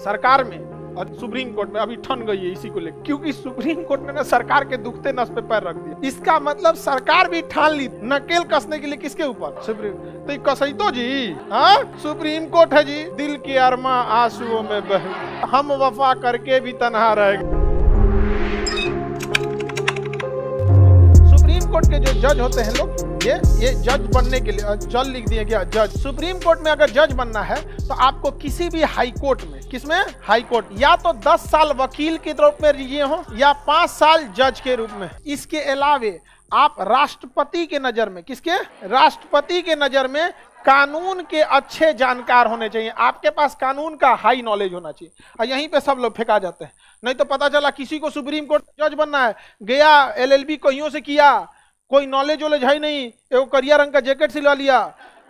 सरकार में और सुप्रीम कोर्ट में अभी ठन गई है इसी को लेकर क्योंकि सुप्रीम कोर्ट ने ना सरकार के दुखते नस पे पैर रख दिया इसका मतलब सरकार भी ठान ली नकेल कसने के लिए किसके ऊपर सुप्रीम तो कसई तो जी हाँ सुप्रीम कोर्ट है जी दिल की अरमा आंसुओं में बह हम वफा करके भी तनहा रह गए कोर्ट के जो जज होते हैं लोग ये ये जज बनने के लिए जल लिख दिया गया जज सुप्रीम कोर्ट में अगर जज बनना है तो आपको किसी भी हाई कोर्ट में किसमें हाई कोर्ट या तो 10 साल वकील के रूप में रिजिए हो या 5 साल जज के रूप में इसके अलावे आप राष्ट्रपति के नजर में किसके राष्ट्रपति के नजर में कानून के अच्छे जानकार होने चाहिए आपके पास कानून का हाई नॉलेज होना चाहिए और यहीं पे सब लोग फेंका जाते हैं नहीं तो पता चला किसी को सुप्रीम कोर्ट जज बनना है गया एलएलबी को यूं से किया कोई नॉलेज वॉलेज है नहीं एगो करिया रंग का जैकेट सिलवा लिया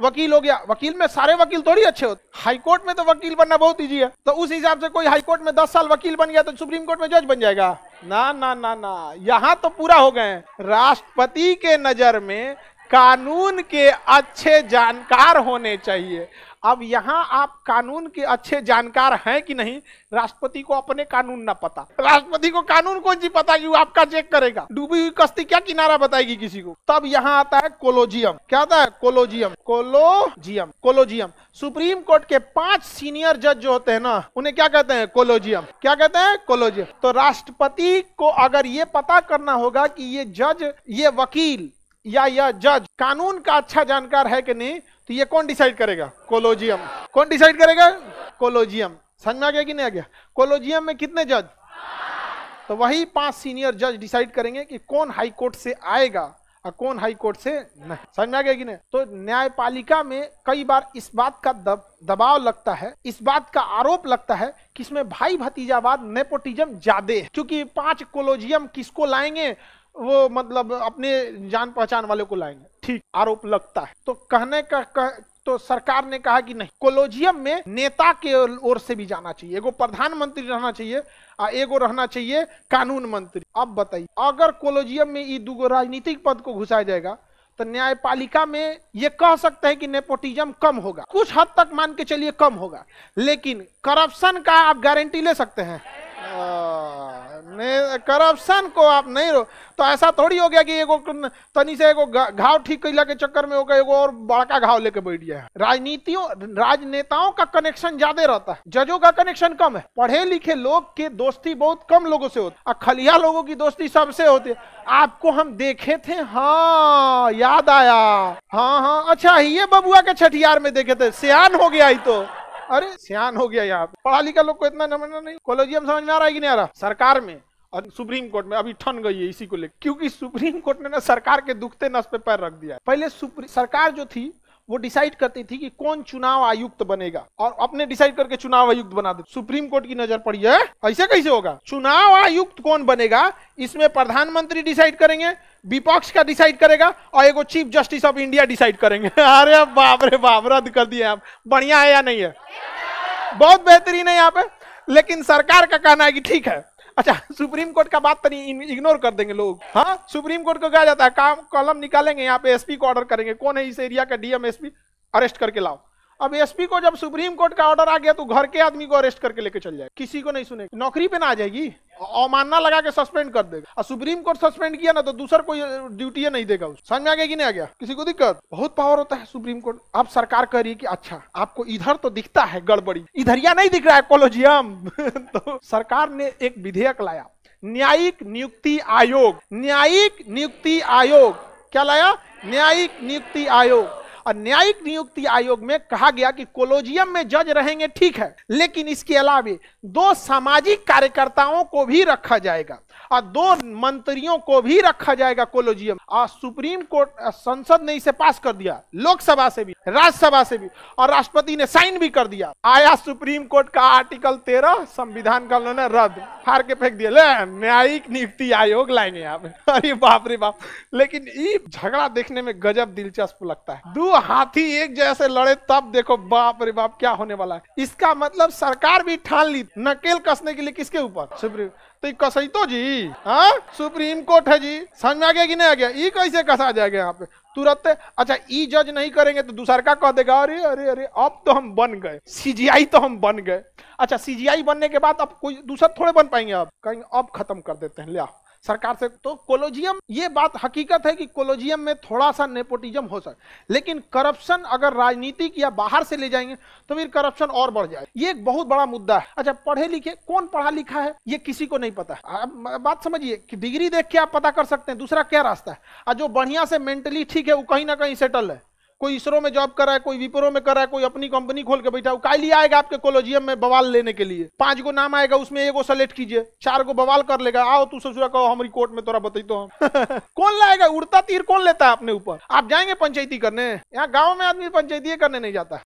वकील हो गया वकील में सारे वकील थोड़ी अच्छे होते हाईकोर्ट में तो वकील बनना बहुत ईजी है तो उस हिसाब से कोई हाईकोर्ट में दस साल वकील बन गया तो सुप्रीम कोर्ट में जज बन जाएगा ना ना ना ना यहाँ तो पूरा हो गए राष्ट्रपति के नजर में कानून के अच्छे जानकार होने चाहिए अब यहाँ आप कानून के अच्छे जानकार हैं कि नहीं राष्ट्रपति को अपने कानून ना पता राष्ट्रपति को कानून कौन जी पता कि वो आपका चेक करेगा डूबी हुई कश्ती क्या किनारा बताएगी किसी को तब यहाँ आता है कोलोजियम क्या आता है collegium collegium collegium Supreme Court के पांच सीनियर जज जो होते हैं ना उन्हें क्या कहते हैं कोलोजियम क्या कहते हैं कोलोजियम तो राष्ट्रपति को अगर ये पता करना होगा कि ये जज ये वकील या यह जज कानून का अच्छा जानकार है कि नहीं तो ये कौन डिसाइड करेगा कोलोजियम कौन डिसाइड करेगा कोलोजियम समझ में आ गया कि नहीं आ गया कोलोजियम में कितने जज तो वही पांच सीनियर जज डिसाइड करेंगे कि कौन हाई कोर्ट से आएगा और कौन हाई कोर्ट से नहीं समझ में आ गया कि नहीं तो न्यायपालिका में कई बार इस बात का दब, दबाव लगता है इस बात का आरोप लगता है कि इसमें भाई भतीजावाद नेपोटिज्म ज्यादा है क्योंकि पांच कोलोजियम किसको लाएंगे वो मतलब अपने जान पहचान वाले को लाएंगे ठीक आरोप लगता है तो कहने का कह, तो सरकार ने कहा कि नहीं कोलोजियम में नेता के ओर से भी जाना चाहिए एगो प्रधानमंत्री रहना चाहिए आ एगो रहना चाहिए कानून मंत्री अब बताइए अगर कोलोजियम में ये दूगो राजनीतिक पद को घुसाया जाएगा तो न्यायपालिका में ये कह सकते हैं कि नेपोटिज्म कम होगा कुछ हद तक मान के चलिए कम होगा लेकिन करप्शन का आप गारंटी ले सकते हैं करप्शन को आप नहीं रो तो ऐसा थोड़ी हो गया कि एगो तनी से एगो घाव ठीक कैला के चक्कर में होगा एगो और बड़का घाव लेके बैठ गया राजनीतियों राजनेताओं का कनेक्शन ज्यादा रहता है जजों का कनेक्शन कम है पढ़े लिखे लोग के दोस्ती बहुत कम लोगों से होती है खलिया लोगों की दोस्ती सबसे होती है आपको हम देखे थे हाँ याद आया हाँ हाँ अच्छा ये बबुआ के छठियार में देखे थे सियान हो गया ही तो अरे सियान हो गया यहाँ पढ़ा लिखा लोग को इतना नमना नहीं कॉलेजियम समझ में आ रहा है कि नहीं आ रहा सरकार में और सुप्रीम कोर्ट में अभी ठन गई है इसी को लेकर क्योंकि सुप्रीम कोर्ट ने ना सरकार के दुखते नस पे पैर रख दिया है पहले सरकार जो थी वो डिसाइड करती थी कि कौन चुनाव आयुक्त बनेगा और अपने डिसाइड करके चुनाव आयुक्त बना दे सुप्रीम कोर्ट की नजर पड़ी है ऐसे कैसे होगा चुनाव आयुक्त कौन बनेगा इसमें प्रधानमंत्री डिसाइड करेंगे विपक्ष का डिसाइड करेगा और एगो Chief Justice of India decide करेंगे अरे बाप रे बाप रद्द कर दिए आप बढ़िया है या नहीं है बहुत बेहतरीन है यहाँ पे लेकिन सरकार का कहना है कि ठीक है अच्छा सुप्रीम कोर्ट का बात तो इग्नोर कर देंगे लोग हाँ सुप्रीम कोर्ट को कहा जाता है काम निकालेंगे यहाँ पे एसपी को ऑर्डर करेंगे कौन है इस एरिया का डीएम एसपी अरेस्ट करके लाओ अब एसपी को जब सुप्रीम कोर्ट का ऑर्डर आ गया तो घर के आदमी को अरेस्ट करके लेके चल जाए किसी को नहीं सुने नौकरी पे ना आ जाएगी अवमानना लगा के सस्पेंड कर देगा और सुप्रीम कोर्ट सस्पेंड किया ना तो दूसर कोई ड्यूटी नहीं देगा उस समझ में आ गया कि नहीं आ गया किसी को दिक्कत बहुत पावर होता है सुप्रीम कोर्ट अब सरकार कह रही है कि अच्छा आपको इधर तो दिखता है गड़बड़ी इधरिया नहीं दिख रहा है कोलोजियम तो सरकार ने एक विधेयक लाया न्यायिक नियुक्ति आयोग न्यायिक नियुक्ति आयोग क्या लाया न्यायिक नियुक्ति आयोग और न्यायिक नियुक्ति आयोग में कहा गया कि कोलोजियम में जज रहेंगे ठीक है लेकिन इसके अलावा दो सामाजिक कार्यकर्ताओं को भी रखा जाएगा और दो मंत्रियों को भी रखा जाएगा कोलोजियम और सुप्रीम कोर्ट संसद ने इसे पास कर दिया लोकसभा से भी राज्यसभा से भी और राष्ट्रपति ने साइन भी कर दिया आया सुप्रीम कोर्ट का आर्टिकल तेरह संविधान का उन्होंने रद्द फाड़ के फेंक दिया ले न्यायिक नियुक्ति आयोग लाएंगे आप अरे बाप रे बाप लेकिन ये झगड़ा देखने में गजब दिलचस्प लगता है दो हाथी एक जैसे लड़े तब देखो बाप रे बाप क्या होने वाला है इसका मतलब सरकार भी ठान ली नकेल कसने के लिए किसके ऊपर सुप्रीम तो कसई तो जी हाँ सुप्रीम कोर्ट है जी समझ में आ गया कि नहीं आ गया ये कैसे कसा जाएगा यहाँ पे तुरंत अच्छा ई जज नहीं करेंगे तो दूसर का कह देगा अरे अरे अरे अब तो हम बन गए सीजीआई तो हम बन गए अच्छा सीजीआई बनने के बाद अब कोई दूसर थोड़े बन पाएंगे अब कहेंगे अब खत्म कर देते हैं लिया सरकार से तो कोलोजियम ये बात हकीकत है कि कोलोजियम में थोड़ा सा नेपोटिज्म हो सकता लेकिन करप्शन अगर राजनीतिक या बाहर से ले जाएंगे तो फिर करप्शन और बढ़ जाए ये एक बहुत बड़ा मुद्दा है अच्छा पढ़े लिखे कौन पढ़ा लिखा है ये किसी को नहीं पता बात समझिए कि डिग्री देख के आप पता कर सकते हैं दूसरा क्या रास्ता है और जो बढ़िया से मेंटली ठीक है वो कहीं ना कहीं सेटल है कोई इसरो में जॉब कर रहा है कोई विप्रो में कर रहा है कोई अपनी कंपनी खोल के बैठा हुआ काली आएगा आपके कॉलोजियम में बवाल लेने के लिए पांच गो नाम आएगा उसमें एगो सेलेक्ट कीजिए चार गो बवाल कर लेगा आओ तू ससुर कहो हमारी कोर्ट में तोरा बताई तो हम कौन लाएगा उड़ता तीर कौन लेता है अपने ऊपर आप जाएंगे पंचायती करने यहाँ गाँव में आदमी पंचायती करने नहीं जाता